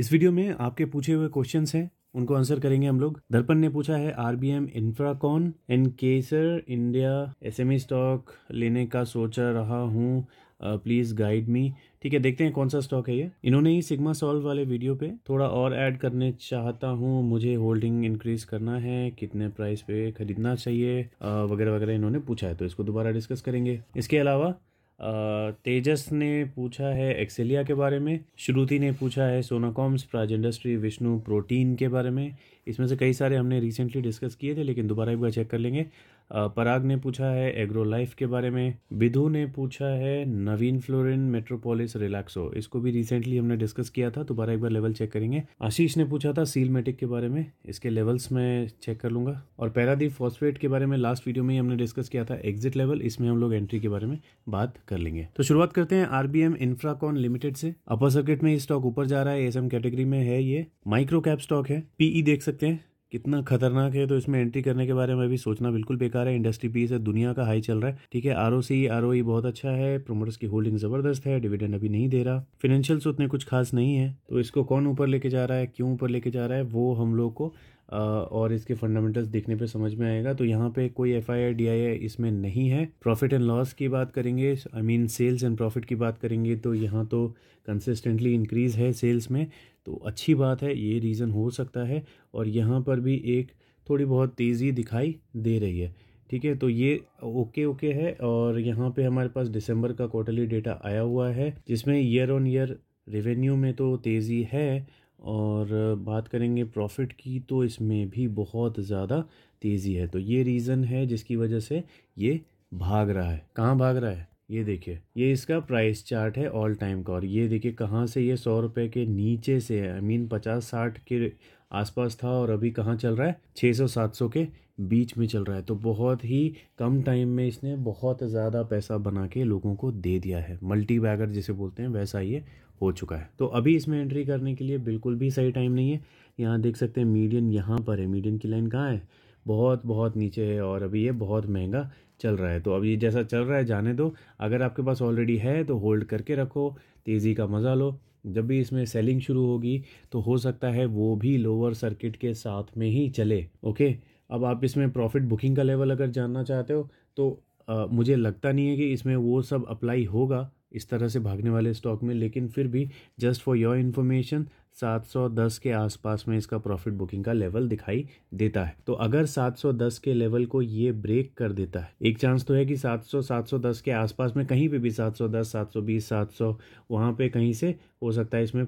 इस वीडियो में आपके पूछे हुए क्वेश्चन हैं उनको आंसर करेंगे हम लोग दर्पण ने पूछा है RBM Infracon and Kesar India एस स्टॉक लेने का सोचा रहा हूँ प्लीज़ गाइड मी ठीक है देखते हैं कौन सा स्टॉक है ये इन्होंने ही सिग्मा सॉल्व वाले वीडियो पे थोड़ा और ऐड करने चाहता हूँ मुझे होल्डिंग इंक्रीज करना है कितने प्राइस पे खरीदना चाहिए uh, वगैरह वगैरह इन्होंने पूछा है तो इसको दोबारा डिस्कस करेंगे इसके अलावा तेजस ने पूछा है एक्सेलिया के बारे में श्रुति ने पूछा है Sonacoms Praj industry Vishnu protein के बारे में इसमें से कई सारे हमने रिसेंटली डिस्कस किए थे लेकिन दोबारा एक बार चेक कर लेंगे पराग ने पूछा है एग्रो लाइफ के बारे में विधु ने पूछा है नवीन फ्लोरिन मेट्रोपोलिस रिलैक्सो इसको भी रिसेंटली हमने डिस्कस किया था दोबारा एक बार लेवल चेक करेंगे आशीष ने पूछा था सीलमेटिक के बारे में इसके लेवल्स मैं चेक कर लूंगा और पैरादीप फॉस्फेट के बारे में लास्ट वीडियो में ही हमने डिस्कस किया था एग्जिट लेवल इसमें हम लोग एंट्री के बारे में बात कर लेंगे तो शुरुआत करते हैं आरबीएम इंफ्राकॉन लिमिटेड से अपर सर्किट में स्टॉक ऊपर जा रहा है एस कैटेगरी में है ये माइक्रो कैप स्टॉक है पीई e देख सकते हैं कितना खतरनाक है तो इसमें एंट्री करने के बारे में भी सोचना बिल्कुल बेकार है इंडस्ट्री पीस है दुनिया का हाई चल रहा है ठीक है R O C R O ई बहुत अच्छा है प्रोमोटर्स की होल्डिंग जबरदस्त है डिविडेंड अभी नहीं दे रहा फाइनेंशियल्स उतने कुछ खास नहीं है तो इसको कौन ऊपर लेके जा रहा है क्यों ऊपर लेके जा रहा है वो हम लोग को और इसके फंडामेंटल्स देखने पे समझ में आएगा तो यहाँ पे कोई एफ आई आई इसमें नहीं है प्रॉफिट एंड लॉस की बात करेंगे I mean sales and profit की बात करेंगे तो यहाँ तो कंसिस्टेंटली इंक्रीज़ है सेल्स में तो अच्छी बात है ये रीज़न हो सकता है और यहाँ पर भी एक थोड़ी बहुत तेज़ी दिखाई दे रही है ठीक है तो ये ओके ओके है और यहाँ पे हमारे पास दिसंबर का क्वार्टरली डेटा आया हुआ है जिसमें ईयर ऑन ईयर रेवेन्यू में तो तेज़ी है और बात करेंगे प्रॉफिट की तो इसमें भी बहुत ज़्यादा तेज़ी है तो ये रीज़न है जिसकी वजह से ये भाग रहा है कहाँ भाग रहा है ये देखिए ये इसका प्राइस चार्ट है ऑल टाइम का और ये देखिए कहाँ से ये सौ रुपये के नीचे से है आई मीन पचास साठ के आसपास था और अभी कहाँ चल रहा है छः सौ सात सौ के बीच में चल रहा है तो बहुत ही कम टाइम में इसने बहुत ज़्यादा पैसा बना के लोगों को दे दिया है मल्टी बैगर जिसे बोलते हैं वैसा ये हो चुका है तो अभी इसमें एंट्री करने के लिए बिल्कुल भी सही टाइम नहीं है यहाँ देख सकते हैं मीडियन यहाँ पर है मीडियन की लाइन कहाँ है बहुत बहुत नीचे है और अभी ये बहुत महंगा चल रहा है तो अब ये जैसा चल रहा है जाने दो अगर आपके पास ऑलरेडी है तो होल्ड करके रखो तेज़ी का मज़ा लो जब भी इसमें सेलिंग शुरू होगी तो हो सकता है वो भी लोअर सर्किट के साथ में ही चले ओके अब आप इसमें प्रॉफिट बुकिंग का लेवल अगर जानना चाहते हो तो आ, मुझे लगता नहीं है कि इसमें वो सब अप्लाई होगा इस तरह से भागने वाले स्टॉक में लेकिन फिर भी जस्ट फॉर योर इन्फॉर्मेशन 710 के आसपास में इसका प्रॉफिट बुकिंग का लेवल दिखाई देता है तो अगर 710 के लेवल को ये ब्रेक कर देता है एक चांस तो है कि 700 710 के आसपास में कहीं पे भी 710 720 700 वहाँ पे कहीं से हो सकता है इसमें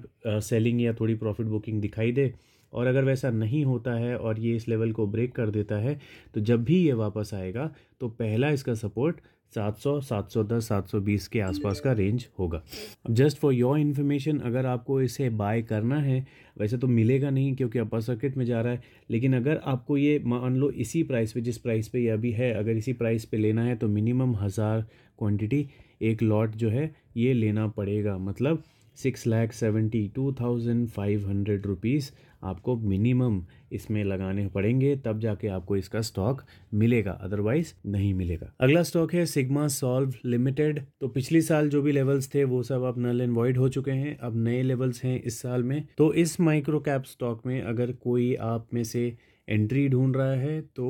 सेलिंग या थोड़ी प्रॉफिट बुकिंग दिखाई दे और अगर वैसा नहीं होता है और ये इस लेवल को ब्रेक कर देता है तो जब भी ये वापस आएगा तो पहला इसका सपोर्ट 700 710 720 के आसपास का रेंज होगा अब जस्ट फॉर योर इन्फॉर्मेशन अगर आपको इसे बाय करना है वैसे तो मिलेगा नहीं क्योंकि अपर सर्किट में जा रहा है लेकिन अगर आपको ये मान लो इसी प्राइस पे जिस प्राइस पे ये अभी है अगर इसी प्राइस पे लेना है तो मिनिमम हज़ार क्वांटिटी एक लॉट जो है ये लेना पड़ेगा मतलब six lakh seventy two thousand five hundred rupees आपको मिनिमम इसमें लगाने पड़ेंगे तब जाके आपको इसका स्टॉक मिलेगा अदरवाइज नहीं मिलेगा अगला स्टॉक है सिग्मा सॉल्व लिमिटेड तो पिछले साल जो भी लेवल्स थे वो सब अब नल एंड वॉइड हो चुके हैं अब नए लेवल्स हैं इस साल में तो इस माइक्रो कैप स्टॉक में अगर कोई आप में से एंट्री ढूंढ रहा है तो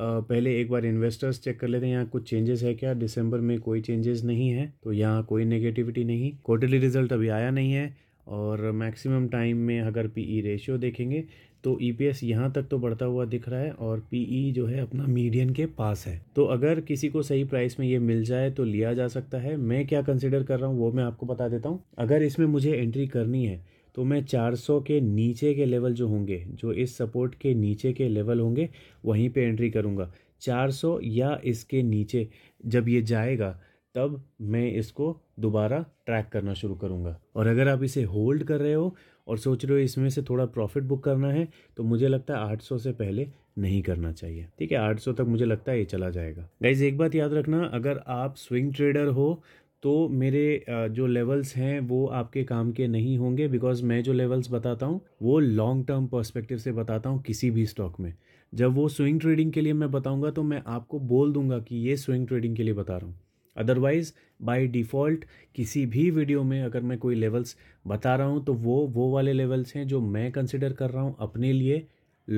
पहले एक बार इन्वेस्टर्स चेक कर लेते हैं यहाँ कुछ चेंजेस है क्या दिसंबर में कोई चेंजेस नहीं है तो यहाँ कोई नेगेटिविटी नहीं क्वार्टरली रिजल्ट अभी आया नहीं है और मैक्सिमम टाइम में अगर पी ई रेशियो देखेंगे तो ई पी एस यहाँ तक तो बढ़ता हुआ दिख रहा है और पी ई e जो है अपना मीडियन के पास है तो अगर किसी को सही प्राइस में ये मिल जाए तो लिया जा सकता है मैं क्या कंसिडर कर रहा हूँ वो मैं आपको बता देता हूँ अगर इसमें मुझे एंट्री करनी है तो मैं 400 के नीचे के लेवल जो होंगे जो इस सपोर्ट के नीचे के लेवल होंगे वहीं पे एंट्री करूँगा 400 या इसके नीचे जब ये जाएगा तब मैं इसको दोबारा ट्रैक करना शुरू करूँगा और अगर आप इसे होल्ड कर रहे हो और सोच रहे हो इसमें से थोड़ा प्रॉफिट बुक करना है तो मुझे लगता है 800 से पहले नहीं करना चाहिए ठीक है 800 तक मुझे लगता है ये चला जाएगा गाइज एक बात याद रखना अगर आप स्विंग ट्रेडर हो तो मेरे जो लेवल्स हैं वो आपके काम के नहीं होंगे बिकॉज मैं जो लेवल्स बताता हूँ वो लॉन्ग टर्म पर्सपेक्टिव से बताता हूँ किसी भी स्टॉक में जब वो स्विंग ट्रेडिंग के लिए मैं बताऊँगा तो मैं आपको बोल दूंगा कि ये स्विंग ट्रेडिंग के लिए बता रहा हूँ अदरवाइज़ बाय डिफ़ॉल्ट किसी भी वीडियो में अगर मैं कोई लेवल्स बता रहा हूँ तो वो वो वाले लेवल्स हैं जो मैं कंसिडर कर रहा हूँ अपने लिए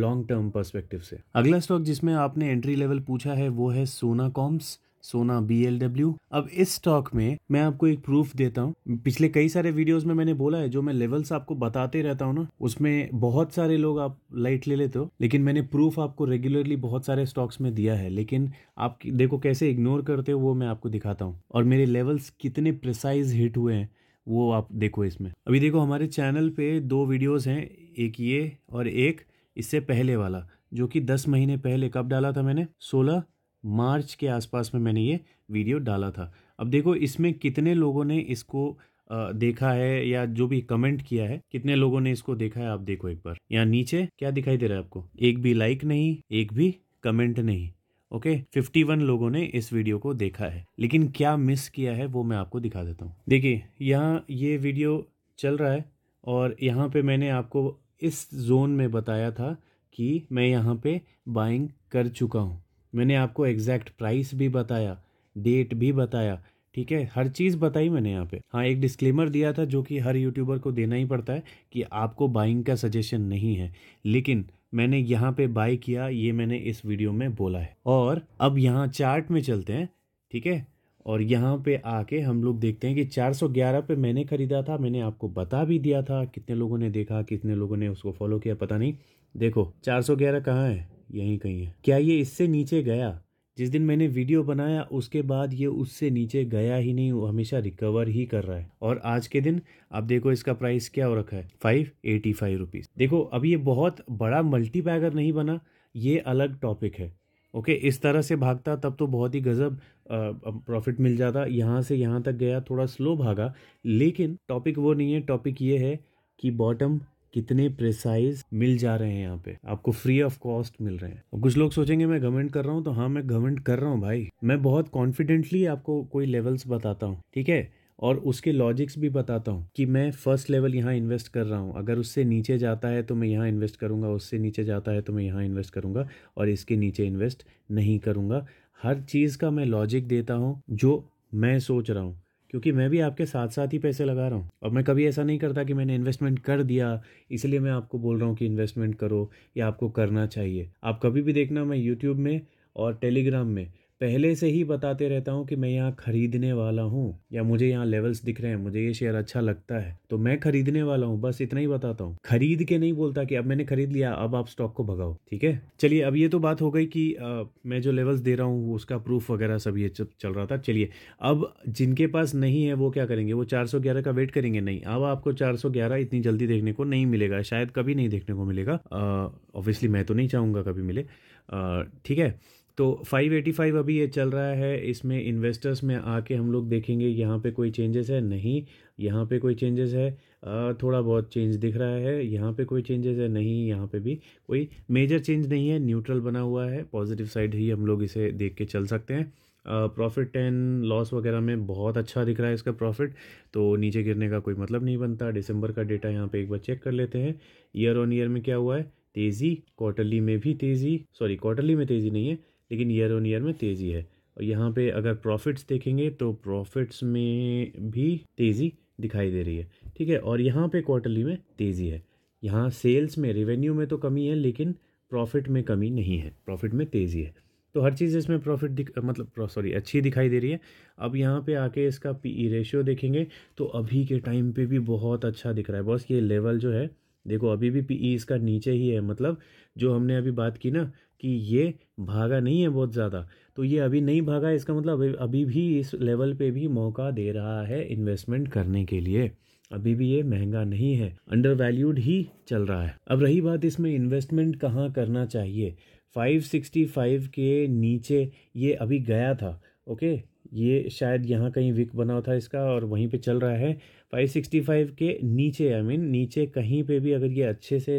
लॉन्ग टर्म पर्सपेक्टिव से अगला स्टॉक जिसमें आपने एंट्री लेवल पूछा है वो है सोना कॉम्स सोना बी एल डब्ल्यू अब इस स्टॉक में मैं आपको एक प्रूफ देता हूँ पिछले कई सारे वीडियोस में मैंने बोला है जो मैं लेवल्स आपको बताते रहता हूँ ना उसमें बहुत सारे लोग आप लाइट ले लेते हो लेकिन मैंने प्रूफ आपको रेगुलरली बहुत सारे स्टॉक्स में दिया है लेकिन आप देखो कैसे इग्नोर करते हो वो मैं आपको दिखाता हूँ और मेरे लेवल्स कितने प्रिसाइज हिट हुए हैं वो आप देखो इसमें अभी देखो हमारे चैनल पे दो वीडियोस हैं एक ये और एक इससे पहले वाला जो कि दस महीने पहले कब डाला था मैंने सोलह मार्च के आसपास में मैंने ये वीडियो डाला था अब देखो इसमें कितने लोगों ने इसको देखा है या जो भी कमेंट किया है कितने लोगों ने इसको देखा है आप देखो एक बार यहाँ नीचे क्या दिखाई दे रहा है आपको एक भी लाइक नहीं एक भी कमेंट नहीं ओके फिफ्टी वन लोगों ने इस वीडियो को देखा है लेकिन क्या मिस किया है वो मैं आपको दिखा देता हूँ देखिए यहाँ ये वीडियो चल रहा है और यहाँ पे मैंने आपको इस जोन में बताया था कि मैं यहाँ पे बाइंग कर चुका हूँ मैंने आपको एग्जैक्ट प्राइस भी बताया डेट भी बताया ठीक है हर चीज़ बताई मैंने यहाँ पे हाँ एक डिस्क्लेमर दिया था जो कि हर यूट्यूबर को देना ही पड़ता है कि आपको बाइंग का सजेशन नहीं है लेकिन मैंने यहाँ पे बाय किया ये मैंने इस वीडियो में बोला है और अब यहाँ चार्ट में चलते हैं ठीक है और यहाँ पे आके हम लोग देखते हैं कि 411 पे मैंने ख़रीदा था मैंने आपको बता भी दिया था कितने लोगों ने देखा कितने लोगों ने उसको फॉलो किया पता नहीं देखो 411 सौ कहाँ है यहीं कहीं है क्या ये इससे नीचे गया जिस दिन मैंने वीडियो बनाया उसके बाद ये उससे नीचे गया ही नहीं वो हमेशा रिकवर ही कर रहा है और आज के दिन आप देखो इसका प्राइस क्या हो रखा है फाइव एटी फाइव रुपीज़ देखो अब ये बहुत बड़ा मल्टी बैगर नहीं बना ये अलग टॉपिक है ओके इस तरह से भागता तब तो बहुत ही गज़ब प्रॉफिट मिल जाता यहाँ से यहाँ तक गया थोड़ा स्लो भागा लेकिन टॉपिक वो नहीं है टॉपिक ये है कि बॉटम कितने प्रिसाइज मिल जा रहे हैं यहाँ पे आपको फ्री ऑफ कॉस्ट मिल रहे हैं अब कुछ लोग सोचेंगे मैं गवर्नमेंट कर रहा हूँ तो हाँ मैं गवर्नमेंट कर रहा हूँ भाई मैं बहुत कॉन्फिडेंटली आपको कोई लेवल्स बताता हूँ ठीक है और उसके लॉजिक्स भी बताता हूँ कि मैं फर्स्ट लेवल यहाँ इन्वेस्ट कर रहा हूँ अगर उससे नीचे जाता है तो मैं यहाँ इन्वेस्ट करूँगा उससे नीचे जाता है तो मैं यहाँ इन्वेस्ट करूँगा और इसके नीचे इन्वेस्ट नहीं करूँगा हर चीज़ का मैं लॉजिक देता हूँ जो मैं सोच रहा हूँ क्योंकि मैं भी आपके साथ साथ ही पैसे लगा रहा हूँ और मैं कभी ऐसा नहीं करता कि मैंने इन्वेस्टमेंट कर दिया इसलिए मैं आपको बोल रहा हूँ कि इन्वेस्टमेंट करो या आपको करना चाहिए आप कभी भी देखना मैं यूट्यूब में और टेलीग्राम में पहले से ही बताते रहता हूँ कि मैं यहाँ खरीदने वाला हूँ या मुझे यहाँ लेवल्स दिख रहे हैं मुझे ये शेयर अच्छा लगता है तो मैं खरीदने वाला हूँ बस इतना ही बताता हूँ खरीद के नहीं बोलता कि अब मैंने खरीद लिया अब आप स्टॉक को भगाओ ठीक है चलिए अब ये तो बात हो गई कि आ, मैं जो लेवल्स दे रहा हूँ उसका प्रूफ वगैरह सब ये चल रहा था चलिए अब जिनके पास नहीं है वो क्या करेंगे वो चार का वेट करेंगे नहीं अब आपको चार इतनी जल्दी देखने को नहीं मिलेगा शायद कभी नहीं देखने को मिलेगा ऑब्वियसली मैं तो नहीं चाहूँगा कभी मिले ठीक है तो 585 अभी ये चल रहा है इसमें इन्वेस्टर्स में आके हम लोग देखेंगे यहाँ पे कोई चेंजेस है नहीं यहाँ पे कोई चेंजेस है थोड़ा बहुत चेंज दिख रहा है यहाँ पे कोई चेंजेस है नहीं यहाँ पे भी कोई मेजर चेंज नहीं है न्यूट्रल बना हुआ है पॉजिटिव साइड ही हम लोग इसे देख के चल सकते हैं प्रॉफिट एंड लॉस वगैरह में बहुत अच्छा दिख रहा है इसका प्रॉफिट तो नीचे गिरने का कोई मतलब नहीं बनता दिसंबर का डेटा यहाँ पे एक बार चेक कर लेते हैं ईयर ऑन ईयर में क्या हुआ है तेज़ी क्वार्टरली में भी तेज़ी सॉरी क्वार्टरली में तेज़ी नहीं है लेकिन ईयर ऑन ईयर में तेज़ी है और यहाँ पे अगर प्रॉफिट्स देखेंगे तो प्रॉफिट्स में भी तेज़ी दिखाई दे रही है ठीक है और यहाँ पे क्वार्टरली में तेज़ी है यहाँ सेल्स में रेवेन्यू में तो कमी है लेकिन प्रॉफिट में कमी नहीं है प्रॉफिट में तेज़ी है तो हर चीज़ इसमें प्रॉफिट दिख मतलब सॉरी अच्छी दिखाई दे रही है अब यहाँ पे आके इसका पी ई रेशियो देखेंगे तो अभी के टाइम पे भी बहुत अच्छा दिख रहा है बस ये लेवल जो है देखो अभी भी पी e इसका नीचे ही है मतलब जो हमने अभी बात की ना कि ये भागा नहीं है बहुत ज़्यादा तो ये अभी नहीं भागा इसका मतलब अभी भी इस लेवल पे भी मौका दे रहा है इन्वेस्टमेंट करने के लिए अभी भी ये महंगा नहीं है अंडर वैल्यूड ही चल रहा है अब रही बात इसमें इन्वेस्टमेंट कहाँ करना चाहिए 565 के नीचे ये अभी गया था ओके ये शायद यहाँ कहीं विक बना था इसका और वहीं पे चल रहा है 565 के नीचे आई I मीन mean, नीचे कहीं पे भी अगर ये अच्छे से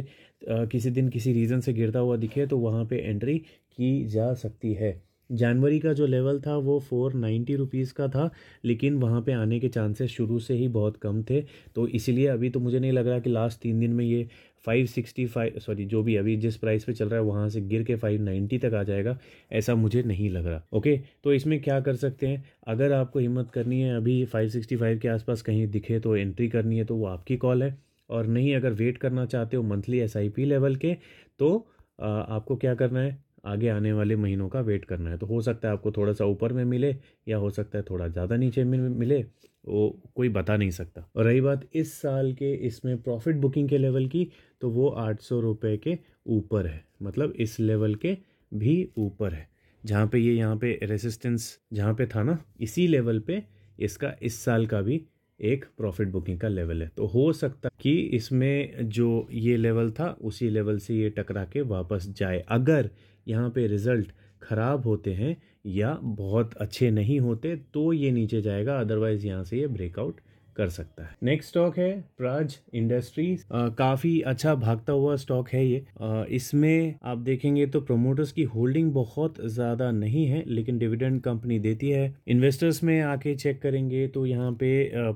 आ, किसी दिन किसी रीज़न से गिरता हुआ दिखे तो वहाँ पे एंट्री की जा सकती है जनवरी का जो लेवल था वो फोर नाइन्टी रुपीज़ का था लेकिन वहाँ पे आने के चांसेस शुरू से ही बहुत कम थे तो इसीलिए अभी तो मुझे नहीं लग रहा कि लास्ट तीन दिन में ये फ़ाइव सिक्सटी फाइव सॉरी जो भी अभी जिस प्राइस पे चल रहा है वहाँ से गिर के फाइव नाइन्टी तक आ जाएगा ऐसा मुझे नहीं लग रहा ओके तो इसमें क्या कर सकते हैं अगर आपको हिम्मत करनी है अभी फाइव सिक्सटी फ़ाइव के आसपास कहीं दिखे तो एंट्री करनी है तो वो आपकी कॉल है और नहीं अगर वेट करना चाहते हो मंथली एस लेवल के तो आपको क्या करना है आगे आने वाले महीनों का वेट करना है तो हो सकता है आपको थोड़ा सा ऊपर में मिले या हो सकता है थोड़ा ज़्यादा नीचे में मिले वो कोई बता नहीं सकता और रही बात इस साल के इसमें प्रॉफिट बुकिंग के लेवल की तो वो आठ सौ रुपये के ऊपर है मतलब इस लेवल के भी ऊपर है जहाँ पे ये यहाँ पे रेसिस्टेंस जहाँ पे था ना इसी लेवल पे इसका इस साल का भी एक प्रॉफिट बुकिंग का लेवल है तो हो सकता कि इसमें जो ये लेवल था उसी लेवल से ये टकरा के वापस जाए अगर यहाँ पे रिजल्ट ख़राब होते हैं या बहुत अच्छे नहीं होते तो ये नीचे जाएगा अदरवाइज़ यहाँ से ये ब्रेकआउट कर सकता है नेक्स्ट स्टॉक है प्राज इंडस्ट्रीज काफ़ी अच्छा भागता हुआ स्टॉक है ये आ, इसमें आप देखेंगे तो प्रोमोटर्स की होल्डिंग बहुत ज़्यादा नहीं है लेकिन डिविडेंड कंपनी देती है इन्वेस्टर्स में आके चेक करेंगे तो यहाँ पे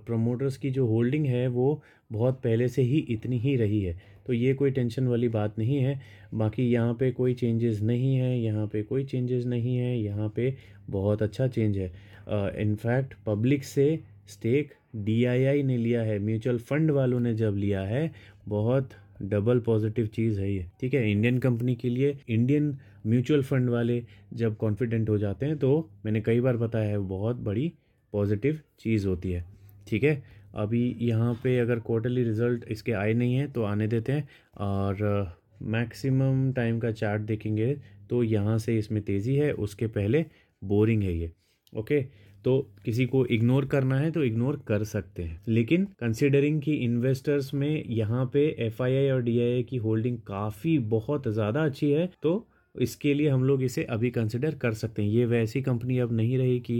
प्रोमोटर्स की जो होल्डिंग है वो बहुत पहले से ही इतनी ही रही है तो ये कोई टेंशन वाली बात नहीं है बाकी यहाँ पे कोई चेंजेस नहीं है यहाँ पे कोई चेंजेस नहीं है यहाँ पे बहुत अच्छा चेंज है इनफैक्ट uh, पब्लिक से स्टेक डी ने लिया है म्यूचुअल फंड वालों ने जब लिया है बहुत डबल पॉजिटिव चीज़ है ये ठीक है इंडियन कंपनी के लिए इंडियन म्यूचुअल फंड वाले जब कॉन्फिडेंट हो जाते हैं तो मैंने कई बार बताया है बहुत बड़ी पॉजिटिव चीज़ होती है ठीक है अभी यहाँ पे अगर क्वार्टरली रिज़ल्ट इसके आए नहीं हैं तो आने देते हैं और मैक्सिमम टाइम का चार्ट देखेंगे तो यहाँ से इसमें तेज़ी है उसके पहले बोरिंग है ये ओके तो किसी को इग्नोर करना है तो इग्नोर कर सकते हैं लेकिन कंसिडरिंग कि इन्वेस्टर्स में यहाँ पे एफ और डी की होल्डिंग काफ़ी बहुत ज़्यादा अच्छी है तो इसके लिए हम लोग इसे अभी कंसिडर कर सकते हैं ये वैसी कंपनी अब नहीं रही कि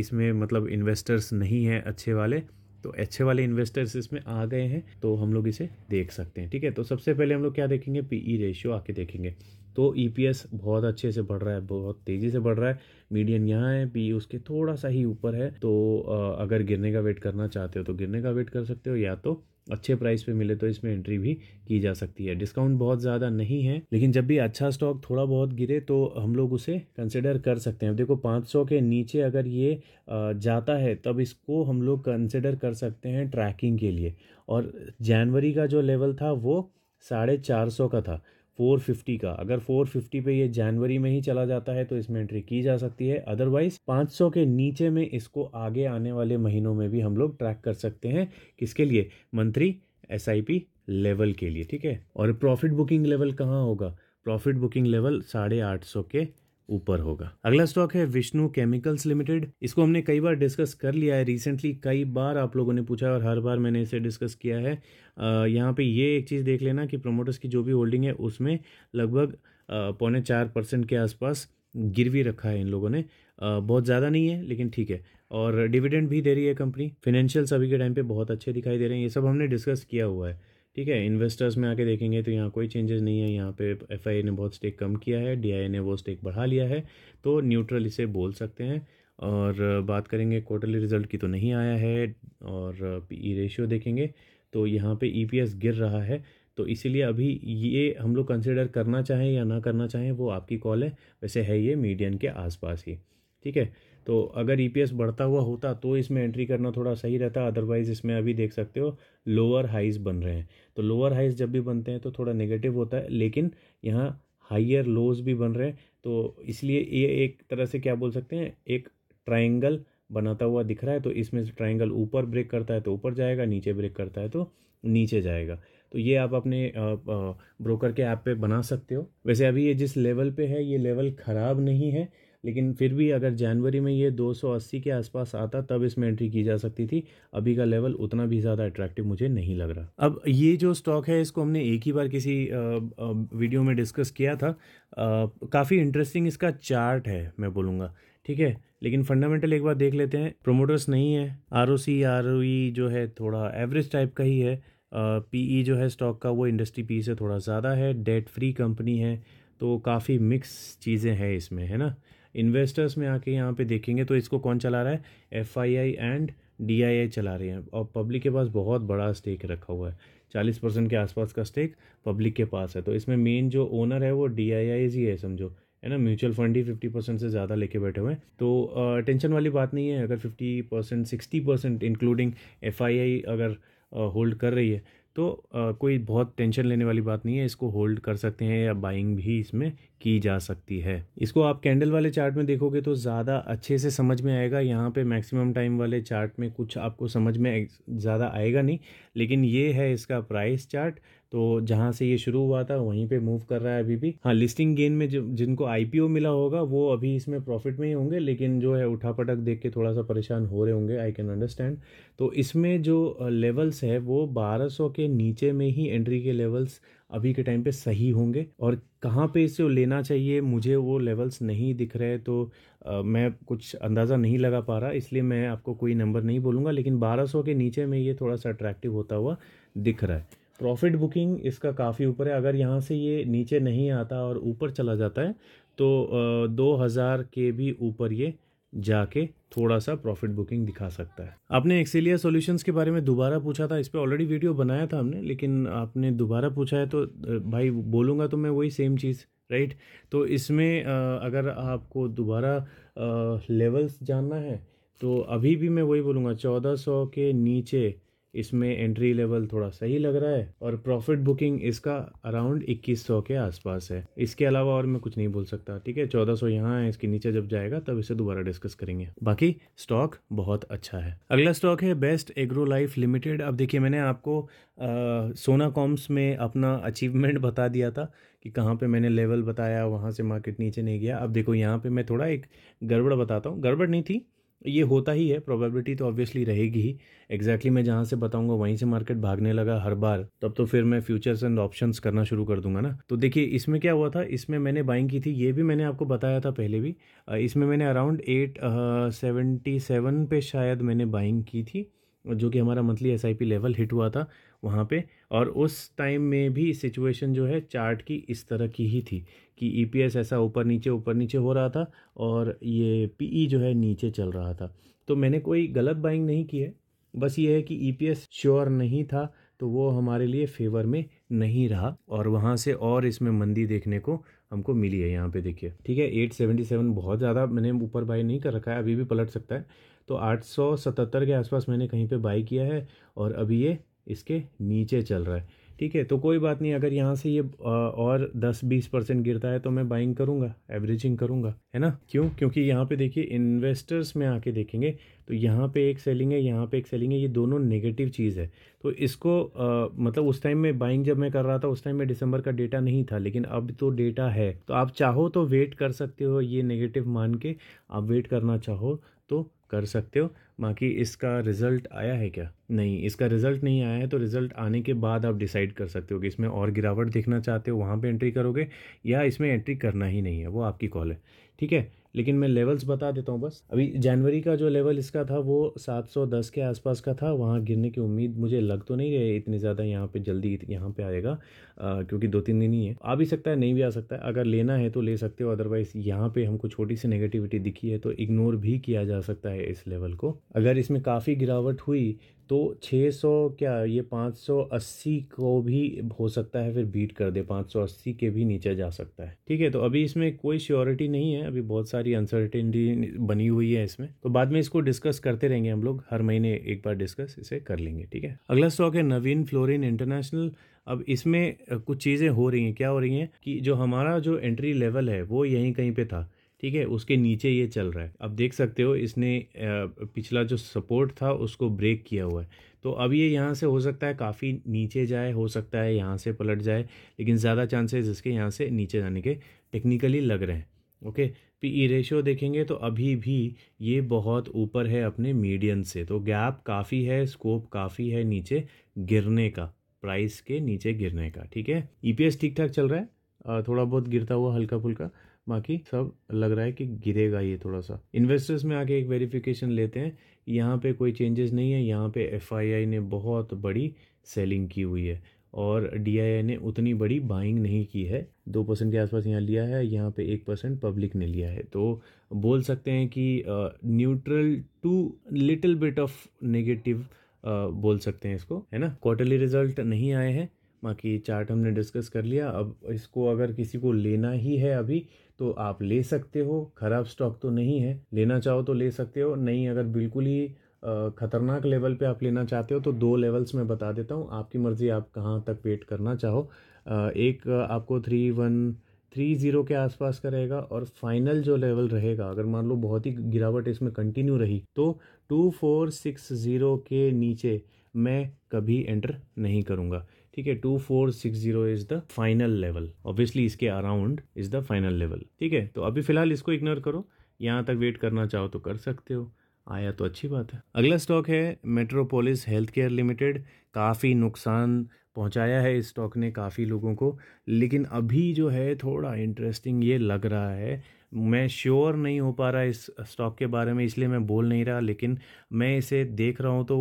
इसमें मतलब इन्वेस्टर्स नहीं हैं अच्छे वाले तो अच्छे वाले इन्वेस्टर्स इसमें आ गए हैं तो हम लोग इसे देख सकते हैं ठीक है तो सबसे पहले हम लोग क्या देखेंगे पीई रेशियो e आके देखेंगे तो ई e बहुत अच्छे से बढ़ रहा है बहुत तेज़ी से बढ़ रहा है मीडियन यहाँ है पी उसके थोड़ा सा ही ऊपर है तो अगर गिरने का वेट करना चाहते हो तो गिरने का वेट कर सकते हो या तो अच्छे प्राइस पे मिले तो इसमें एंट्री भी की जा सकती है डिस्काउंट बहुत ज़्यादा नहीं है लेकिन जब भी अच्छा स्टॉक थोड़ा बहुत गिरे तो हम लोग उसे कंसिडर कर सकते हैं देखो 500 के नीचे अगर ये जाता है तब इसको हम लोग कंसिडर कर सकते हैं ट्रैकिंग के लिए और जनवरी का जो लेवल था वो साढ़े चार सौ का था 450 का अगर 450 पे ये जनवरी में ही चला जाता है तो इसमें एंट्री की जा सकती है अदरवाइज 500 के नीचे में इसको आगे आने वाले महीनों में भी हम लोग ट्रैक कर सकते हैं किसके लिए मंथली एस लेवल के लिए ठीक है और प्रॉफिट बुकिंग लेवल कहाँ होगा प्रॉफिट बुकिंग लेवल साढ़े आठ सौ के ऊपर होगा अगला स्टॉक है विष्णु केमिकल्स लिमिटेड इसको हमने कई बार डिस्कस कर लिया है रिसेंटली कई बार आप लोगों ने पूछा और हर बार मैंने इसे डिस्कस किया है यहाँ पे ये एक चीज़ देख लेना कि प्रोमोटर्स की जो भी होल्डिंग है उसमें लगभग पौने चार परसेंट के आसपास गिरवी रखा है इन लोगों ने बहुत ज़्यादा नहीं है लेकिन ठीक है और डिविडेंड भी दे रही है कंपनी फिनेंशियल सभी के टाइम पे बहुत अच्छे दिखाई दे रहे हैं ये सब हमने डिस्कस किया हुआ है ठीक है इन्वेस्टर्स में आके देखेंगे तो यहाँ कोई चेंजेस नहीं है यहाँ पे एफ ने बहुत स्टेक कम किया है डी ने वो स्टेक बढ़ा लिया है तो न्यूट्रल इसे बोल सकते हैं और बात करेंगे क्वार्टरली रिजल्ट की तो नहीं आया है और ई रेशियो e देखेंगे तो यहाँ पे ई e गिर रहा है तो इसीलिए अभी ये हम लोग कंसिडर करना चाहें या ना करना चाहें वो आपकी कॉल है वैसे है ये मीडियन के आसपास ही ठीक है तो अगर ई e बढ़ता हुआ होता तो इसमें एंट्री करना थोड़ा सही रहता अदरवाइज़ इसमें अभी देख सकते हो लोअर हाइज़ बन रहे हैं तो लोअर हाइज़ जब भी बनते हैं तो थोड़ा नेगेटिव होता है लेकिन यहाँ हाइयर लोज भी बन रहे हैं तो इसलिए ये एक तरह से क्या बोल सकते हैं एक ट्राइंगल बनाता हुआ दिख रहा है तो इसमें से ट्राइंगल ऊपर ब्रेक करता है तो ऊपर जाएगा नीचे ब्रेक करता है तो नीचे जाएगा तो ये आप अपने ब्रोकर के ऐप पे बना सकते हो वैसे अभी ये जिस लेवल पे है ये लेवल ख़राब नहीं है लेकिन फिर भी अगर जनवरी में ये 280 के आसपास आता तब इसमें एंट्री की जा सकती थी अभी का लेवल उतना भी ज़्यादा अट्रैक्टिव मुझे नहीं लग रहा अब ये जो स्टॉक है इसको हमने एक ही बार किसी वीडियो में डिस्कस किया था काफ़ी इंटरेस्टिंग इसका चार्ट है मैं बोलूँगा ठीक है लेकिन फंडामेंटल एक बार देख लेते हैं प्रोमोटर्स नहीं है R O C R O ई जो है थोड़ा एवरेज टाइप का ही है पी ई e जो है स्टॉक का वो इंडस्ट्री पी e से थोड़ा ज़्यादा है डेट फ्री कंपनी है तो काफ़ी मिक्स चीज़ें हैं इसमें है ना इन्वेस्टर्स में आके यहाँ पे देखेंगे तो इसको कौन चला रहा है F I I and D I I चला रहे हैं और पब्लिक के पास बहुत बड़ा स्टेक रखा हुआ है चालीस परसेंट के आसपास का स्टेक पब्लिक के पास है तो इसमें मेन जो ओनर है वो डी आई आई ही है समझो है ना म्यूचुअल फंड ही फिफ्टी परसेंट से ज़्यादा लेके बैठे हुए हैं तो टेंशन वाली बात नहीं है अगर fifty percent sixty percent including F I I अगर होल्ड कर रही है तो आ, कोई बहुत टेंशन लेने वाली बात नहीं है इसको होल्ड कर सकते हैं या बाइंग भी इसमें की जा सकती है इसको आप कैंडल वाले चार्ट में देखोगे तो ज़्यादा अच्छे से समझ में आएगा यहाँ पे मैक्सिमम टाइम वाले चार्ट में कुछ आपको समझ में ज़्यादा आएगा नहीं लेकिन ये है इसका प्राइस चार्ट तो जहाँ से ये शुरू हुआ था वहीं पे मूव कर रहा है अभी भी हाँ लिस्टिंग गेन में जो जिनको आईपीओ मिला होगा वो अभी इसमें प्रॉफिट में ही होंगे लेकिन जो है उठापटक देख के थोड़ा सा परेशान हो रहे होंगे आई कैन अंडरस्टैंड तो इसमें जो लेवल्स है वो बारह के नीचे में ही एंट्री के लेवल्स अभी के टाइम पे सही होंगे और कहाँ पे इसे लेना चाहिए मुझे वो लेवल्स नहीं दिख रहे तो आ, मैं कुछ अंदाज़ा नहीं लगा पा रहा इसलिए मैं आपको कोई नंबर नहीं बोलूँगा लेकिन 1200 के नीचे में ये थोड़ा सा अट्रैक्टिव होता हुआ दिख रहा है प्रॉफिट बुकिंग इसका काफ़ी ऊपर है अगर यहाँ से ये नीचे नहीं आता और ऊपर चला जाता है तो दो हज़ार के भी ऊपर ये जाके थोड़ा सा प्रॉफिट बुकिंग दिखा सकता है आपने एक्सेलिया सॉल्यूशंस के बारे में दोबारा पूछा था इस पर ऑलरेडी वीडियो बनाया था हमने लेकिन आपने दोबारा पूछा है तो भाई बोलूँगा तो मैं वही सेम चीज़ राइट तो इसमें अगर आपको दोबारा लेवल्स जानना है तो अभी भी मैं वही बोलूँगा चौदह सौ के नीचे इसमें एंट्री लेवल थोड़ा सही लग रहा है और प्रॉफिट बुकिंग इसका अराउंड 2100 के आसपास है इसके अलावा और मैं कुछ नहीं बोल सकता ठीक है 1400 सौ यहाँ है इसके नीचे जब जाएगा तब इसे दोबारा डिस्कस करेंगे बाकी स्टॉक बहुत अच्छा है अगला स्टॉक है बेस्ट एग्रो लाइफ लिमिटेड अब देखिए मैंने आपको आ, सोना कॉम्स में अपना अचीवमेंट बता दिया था कि कहाँ पे मैंने लेवल बताया वहाँ से मार्केट नीचे नहीं गया अब देखो यहाँ पे मैं थोड़ा एक गड़बड़ बताता हूँ गड़बड़ नहीं थी ये होता ही है प्रोबेबिलिटी तो ऑब्वियसली रहेगी ही एग्जैक्टली मैं जहाँ से बताऊँगा वहीं से मार्केट भागने लगा हर बार तब तो फिर मैं फ्यूचर्स एंड ऑप्शंस करना शुरू कर दूंगा ना तो देखिए इसमें क्या हुआ था इसमें मैंने बाइंग की थी ये भी मैंने आपको बताया था पहले भी इसमें मैंने अराउंड एट सेवेंटी सेवन पे शायद मैंने बाइंग की थी जो कि हमारा मंथली एस लेवल हिट हुआ था वहाँ पे और उस टाइम में भी सिचुएशन जो है चार्ट की इस तरह की ही थी कि ई e ऐसा ऊपर नीचे ऊपर नीचे हो रहा था और ये पी e जो है नीचे चल रहा था तो मैंने कोई गलत बाइंग नहीं की है बस ये है कि ई e श्योर नहीं था तो वो हमारे लिए फेवर में नहीं रहा और वहाँ से और इसमें मंदी देखने को हमको मिली है यहाँ पे देखिए ठीक है 877 बहुत ज़्यादा मैंने ऊपर बाई नहीं कर रखा है अभी भी पलट सकता है तो 877 के आसपास मैंने कहीं पे बाई किया है और अभी ये इसके नीचे चल रहा है ठीक है तो कोई बात नहीं अगर यहाँ से ये और 10-20 परसेंट गिरता है तो मैं बाइंग करूँगा एवरेजिंग करूँगा है ना क्यों क्योंकि यहाँ पे देखिए इन्वेस्टर्स में आके देखेंगे तो यहाँ पे एक सेलिंग है यहाँ पे एक सेलिंग है ये दोनों नेगेटिव चीज़ है तो इसको आ, मतलब उस टाइम में बाइंग जब मैं कर रहा था उस टाइम में दिसंबर का डेटा नहीं था लेकिन अब तो डेटा है तो आप चाहो तो वेट कर सकते हो ये नेगेटिव मान के आप वेट करना चाहो तो कर सकते हो बाकी इसका रिज़ल्ट आया है क्या नहीं इसका रिज़ल्ट नहीं आया है तो रिज़ल्ट आने के बाद आप डिसाइड कर सकते हो कि इसमें और गिरावट देखना चाहते हो वहाँ पे एंट्री करोगे या इसमें एंट्री करना ही नहीं है वो आपकी कॉल है ठीक है लेकिन मैं लेवल्स बता देता हूँ बस अभी जनवरी का जो लेवल इसका था वो 710 के आसपास का था वहाँ गिरने की उम्मीद मुझे लग तो नहीं है इतनी ज़्यादा यहाँ पे जल्दी यहाँ पे आएगा आ, क्योंकि दो तीन दिन ही है आ भी सकता है नहीं भी आ सकता है अगर लेना है तो ले सकते हो अदरवाइज़ यहाँ पर हमको छोटी सी नेगेटिविटी दिखी है तो इग्नोर भी किया जा सकता है इस लेवल को अगर इसमें काफ़ी गिरावट हुई तो 600 क्या ये 580 को भी हो सकता है फिर बीट कर दे 580 के भी नीचे जा सकता है ठीक है तो अभी इसमें कोई श्योरिटी नहीं है अभी बहुत सारे सारी अनसर्टेनिटी बनी हुई है इसमें तो बाद में इसको डिस्कस करते रहेंगे हम लोग हर महीने एक बार डिस्कस इसे कर लेंगे ठीक है अगला स्टॉक है नवीन फ्लोरिन इंटरनेशनल अब इसमें कुछ चीज़ें हो रही हैं क्या हो रही हैं कि जो हमारा जो एंट्री लेवल है वो यहीं कहीं पे था ठीक है उसके नीचे ये चल रहा है अब देख सकते हो इसने पिछला जो सपोर्ट था उसको ब्रेक किया हुआ है तो अब ये यहाँ से हो सकता है काफ़ी नीचे जाए हो सकता है यहाँ से पलट जाए लेकिन ज़्यादा चांसेस इसके यहाँ से नीचे जाने के टेक्निकली लग रहे हैं okay P E e ratio देखेंगे तो अभी भी ये बहुत ऊपर है अपने मीडियन से तो गैप काफ़ी है स्कोप काफ़ी है नीचे गिरने का प्राइस के नीचे गिरने का ठीक है एस e ठीक ठाक चल रहा है थोड़ा बहुत गिरता हुआ हल्का फुल्का बाकी सब लग रहा है कि गिरेगा ये थोड़ा सा इन्वेस्टर्स में आके एक वेरिफिकेशन लेते हैं यहाँ पे कोई चेंजेस नहीं है यहाँ पे एफ ने बहुत बड़ी सेलिंग की हुई है और डी ने उतनी बड़ी बाइंग नहीं की है दो परसेंट के आसपास यहाँ लिया है यहाँ पे एक परसेंट पब्लिक ने लिया है तो बोल सकते हैं कि neutral to little bit of negative बोल सकते हैं इसको है ना क्वार्टरली रिजल्ट नहीं आए हैं बाकी चार्ट हमने डिस्कस कर लिया अब इसको अगर किसी को लेना ही है अभी तो आप ले सकते हो खराब स्टॉक तो नहीं है लेना चाहो तो ले सकते हो नहीं अगर बिल्कुल ही ख़तरनाक लेवल पे आप लेना चाहते हो तो दो लेवल्स में बता देता हूँ आपकी मर्ज़ी आप कहाँ तक वेट करना चाहो एक आपको थ्री वन थ्री ज़ीरो के आसपास का रहेगा और फाइनल जो लेवल रहेगा अगर मान लो बहुत ही गिरावट इसमें कंटिन्यू रही तो टू फोर सिक्स ज़ीरो के नीचे मैं कभी एंटर नहीं करूँगा ठीक है two four six zero is the final level obviously इसके around is the final level ठीक है तो अभी फिलहाल इसको इग्नोर करो यहाँ तक वेट करना चाहो तो कर सकते हो आया हाँ, तो अच्छी बात है अगला स्टॉक है मेट्रोपोलिस हेल्थ केयर लिमिटेड काफ़ी नुकसान पहुंचाया है इस स्टॉक ने काफ़ी लोगों को लेकिन अभी जो है थोड़ा इंटरेस्टिंग ये लग रहा है मैं श्योर नहीं हो पा रहा इस स्टॉक के बारे में इसलिए मैं बोल नहीं रहा लेकिन मैं इसे देख रहा हूँ तो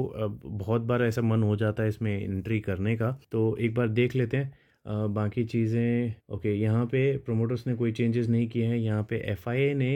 बहुत बार ऐसा मन हो जाता है इसमें एंट्री करने का तो एक बार देख लेते हैं बाकी चीज़ें ओके यहाँ पे प्रोमोटर्स ने कोई चेंजेस नहीं किए हैं यहाँ पे एफ ने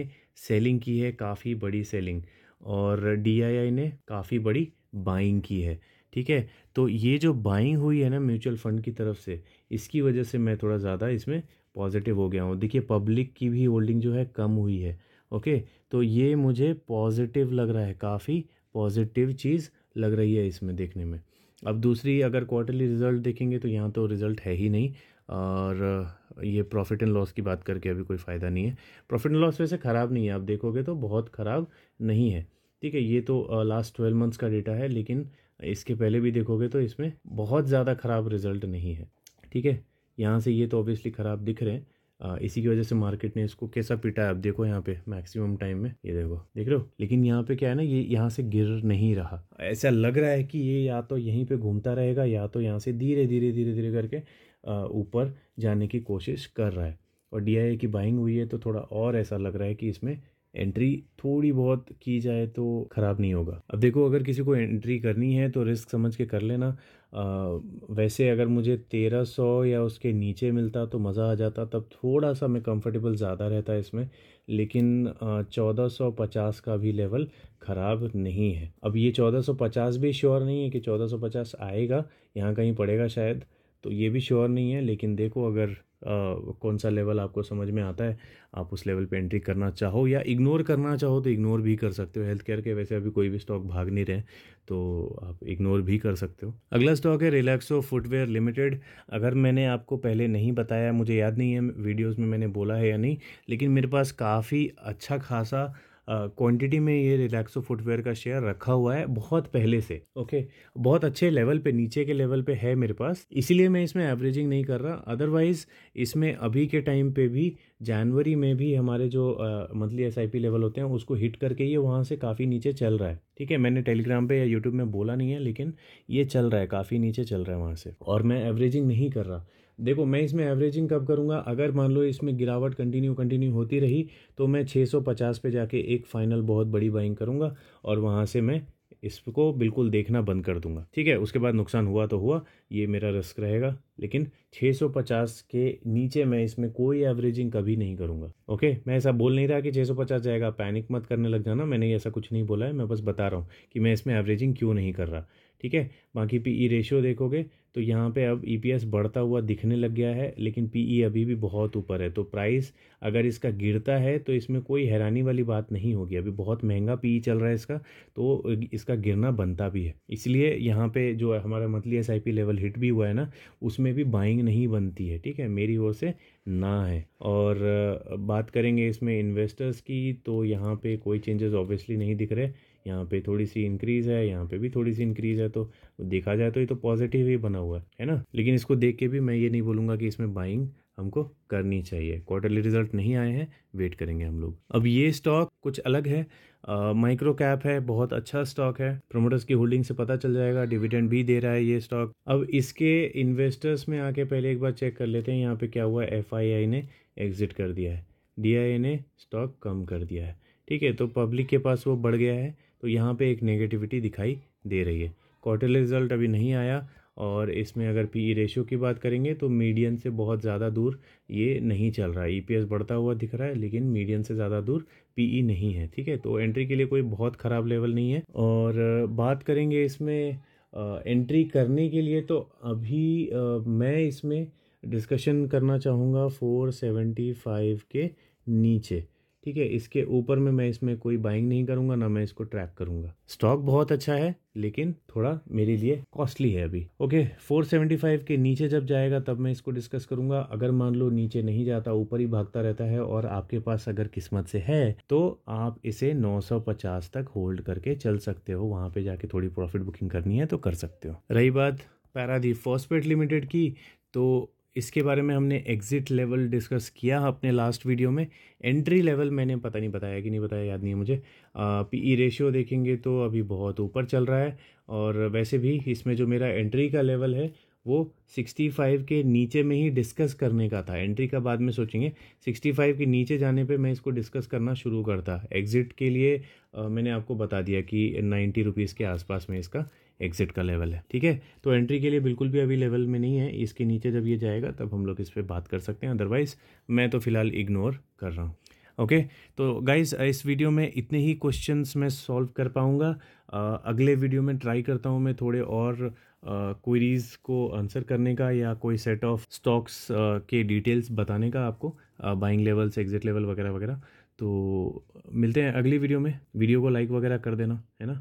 सेलिंग की है काफ़ी बड़ी सेलिंग और डी ने काफ़ी बड़ी बाइंग की है ठीक है तो ये जो बाइंग हुई है ना म्यूचुअल फ़ंड की तरफ से इसकी वजह से मैं थोड़ा ज़्यादा इसमें पॉजिटिव हो गया हूँ देखिए पब्लिक की भी होल्डिंग जो है कम हुई है ओके तो ये मुझे पॉजिटिव लग रहा है काफ़ी पॉजिटिव चीज़ लग रही है इसमें देखने में अब दूसरी अगर क्वार्टरली रिज़ल्ट देखेंगे तो यहाँ तो रिज़ल्ट है ही नहीं और ये प्रॉफिट एंड लॉस की बात करके अभी कोई फ़ायदा नहीं है प्रॉफिट एंड लॉस वैसे ख़राब नहीं है आप देखोगे तो बहुत ख़राब नहीं है ठीक है ये तो लास्ट ट्वेल्व मंथ्स का डेटा है लेकिन इसके पहले भी देखोगे तो इसमें बहुत ज़्यादा ख़राब रिज़ल्ट नहीं है ठीक है यहाँ से ये तो ऑब्वियसली ख़राब दिख रहे हैं इसी की वजह से मार्केट ने इसको कैसा पीटा है अब देखो यहाँ पे मैक्सिमम टाइम में ये देखो देख रहे हो लेकिन यहाँ पे क्या है ना ये यहाँ से गिर नहीं रहा ऐसा लग रहा है कि ये या तो यहीं पे घूमता रहेगा या तो यहाँ से धीरे धीरे धीरे धीरे करके ऊपर जाने की कोशिश कर रहा है और डी की बाइंग हुई है तो थोड़ा और ऐसा लग रहा है कि इसमें एंट्री थोड़ी बहुत की जाए तो ख़राब नहीं होगा अब देखो अगर किसी को एंट्री करनी है तो रिस्क समझ के कर लेना वैसे अगर मुझे तेरह सौ या उसके नीचे मिलता तो मज़ा आ जाता तब थोड़ा सा मैं कंफर्टेबल ज़्यादा रहता इसमें लेकिन चौदह सौ पचास का भी लेवल ख़राब नहीं है अब ये चौदह सौ पचास भी श्योर नहीं है कि चौदह सौ पचास आएगा यहाँ कहीं पड़ेगा शायद तो ये भी श्योर नहीं है लेकिन देखो अगर कौन सा लेवल आपको समझ में आता है आप उस लेवल पे एंट्री करना चाहो या इग्नोर करना चाहो तो इग्नोर भी कर सकते हो हेल्थ केयर के वैसे अभी कोई भी स्टॉक भाग नहीं रहे तो आप इग्नोर भी कर सकते हो अगला स्टॉक है रिलैक्सो फुटवेयर लिमिटेड अगर मैंने आपको पहले नहीं बताया मुझे याद नहीं है वीडियोज़ में मैंने बोला है या नहीं लेकिन मेरे पास काफ़ी अच्छा खासा क्वांटिटी में ये रिलैक्सो फुटवेयर का शेयर रखा हुआ है बहुत पहले से ओके बहुत अच्छे लेवल पे नीचे के लेवल पे है मेरे पास इसीलिए मैं इसमें एवरेजिंग नहीं कर रहा अदरवाइज़ इसमें अभी के टाइम पे भी जनवरी में भी हमारे जो मंथली एस लेवल होते हैं उसको हिट करके ये वहाँ से काफ़ी नीचे चल रहा है ठीक है मैंने टेलीग्राम पे या यूट्यूब में बोला नहीं है लेकिन ये चल रहा है काफ़ी नीचे चल रहा है वहाँ से और मैं एवरेजिंग नहीं कर रहा देखो मैं इसमें एवरेजिंग कब करूँगा अगर मान लो इसमें गिरावट कंटिन्यू कंटिन्यू होती रही तो मैं 650 पे जाके एक फ़ाइनल बहुत बड़ी बाइंग करूँगा और वहाँ से मैं इसको बिल्कुल देखना बंद कर दूंगा ठीक है उसके बाद नुकसान हुआ तो हुआ ये मेरा रिस्क रहेगा लेकिन 650 के नीचे मैं इसमें कोई एवरेजिंग कभी नहीं करूंगा ओके मैं ऐसा बोल नहीं रहा कि 650 जाएगा पैनिक मत करने लग जाना मैंने ऐसा कुछ नहीं बोला है मैं बस बता रहा हूँ कि मैं इसमें एवरेजिंग क्यों नहीं कर रहा ठीक है बाकी पी ई रेशियो देखोगे तो यहाँ पे अब ई e बढ़ता हुआ दिखने लग गया है लेकिन पी e अभी भी बहुत ऊपर है तो प्राइस अगर इसका गिरता है तो इसमें कोई हैरानी वाली बात नहीं होगी अभी बहुत महंगा पी e चल रहा है इसका तो इसका गिरना बनता भी है इसलिए यहाँ पे जो हमारा मंथली एस लेवल हिट भी हुआ है ना उसमें भी बाइंग नहीं बनती है ठीक है मेरी ओर से ना है और बात करेंगे इसमें इन्वेस्टर्स की तो यहाँ पर कोई चेंजेस ऑब्वियसली नहीं दिख रहे यहाँ पे थोड़ी सी इंक्रीज़ है यहाँ पे भी थोड़ी सी इंक्रीज़ है तो देखा जाए तो ये तो पॉजिटिव ही बना हुआ है है ना लेकिन इसको देख के भी मैं ये नहीं बोलूँगा कि इसमें बाइंग हमको करनी चाहिए क्वार्टरली रिजल्ट नहीं आए हैं वेट करेंगे हम लोग अब ये स्टॉक कुछ अलग है माइक्रो कैप है बहुत अच्छा स्टॉक है प्रोमोटर्स की होल्डिंग से पता चल जाएगा डिविडेंड भी दे रहा है ये स्टॉक अब इसके इन्वेस्टर्स में आके पहले एक बार चेक कर लेते हैं यहाँ पे क्या हुआ एफ ने एग्जिट कर दिया है डी ने स्टॉक कम कर दिया है ठीक है तो पब्लिक के पास वो बढ़ गया है तो यहाँ पे एक नेगेटिविटी दिखाई दे रही है क्वार्टरली रिजल्ट अभी नहीं आया और इसमें अगर पी ई रेशियो की बात करेंगे तो मीडियन से बहुत ज़्यादा दूर ये नहीं चल रहा है ई e बढ़ता हुआ दिख रहा है लेकिन मीडियन से ज़्यादा दूर पी ई e नहीं है ठीक है तो एंट्री के लिए कोई बहुत ख़राब लेवल नहीं है और बात करेंगे इसमें एंट्री करने के लिए तो अभी मैं इसमें डिस्कशन करना चाहूँगा फोर सेवेंटी फाइव के नीचे ठीक है इसके ऊपर में मैं इसमें कोई बाइंग नहीं करूंगा ना मैं इसको ट्रैक करूंगा स्टॉक बहुत अच्छा है लेकिन थोड़ा मेरे लिए कॉस्टली है अभी ओके फोर सेवेंटी फाइव के नीचे जब जाएगा तब मैं इसको डिस्कस करूंगा अगर मान लो नीचे नहीं जाता ऊपर ही भागता रहता है और आपके पास अगर किस्मत से है तो आप इसे नौ सौ पचास तक होल्ड करके चल सकते हो वहां पे जाके थोड़ी प्रॉफिट बुकिंग करनी है तो कर सकते हो रही बात पैरादीप फॉस्पेट लिमिटेड की तो इसके बारे में हमने एग्ज़िट लेवल डिस्कस किया अपने लास्ट वीडियो में एंट्री लेवल मैंने पता नहीं बताया कि नहीं बताया याद नहीं है मुझे पी ई रेशियो देखेंगे तो अभी बहुत ऊपर चल रहा है और वैसे भी इसमें जो मेरा एंट्री का लेवल है वो 65 के नीचे में ही डिस्कस करने का था एंट्री का बाद में सोचेंगे 65 के नीचे जाने पे मैं इसको डिस्कस करना शुरू करता एग्ज़िट के लिए आ, मैंने आपको बता दिया कि नाइन्टी रुपीज़ के आसपास में इसका एग्जिट का लेवल है ठीक है तो एंट्री के लिए बिल्कुल भी अभी लेवल में नहीं है इसके नीचे जब ये जाएगा तब हम लोग इस पर बात कर सकते हैं अदरवाइज़ मैं तो फ़िलहाल इग्नोर कर रहा हूँ ओके okay, तो गाइज इस वीडियो में इतने ही क्वेश्चंस मैं सॉल्व कर पाऊँगा अगले वीडियो में ट्राई करता हूँ मैं थोड़े और क्वेरीज़ को आंसर करने का या कोई सेट ऑफ स्टॉक्स के डिटेल्स बताने का आपको बाइंग लेवल्स एग्जिट लेवल वगैरह वगैरह तो मिलते हैं अगली वीडियो में वीडियो को लाइक वगैरह कर देना है ना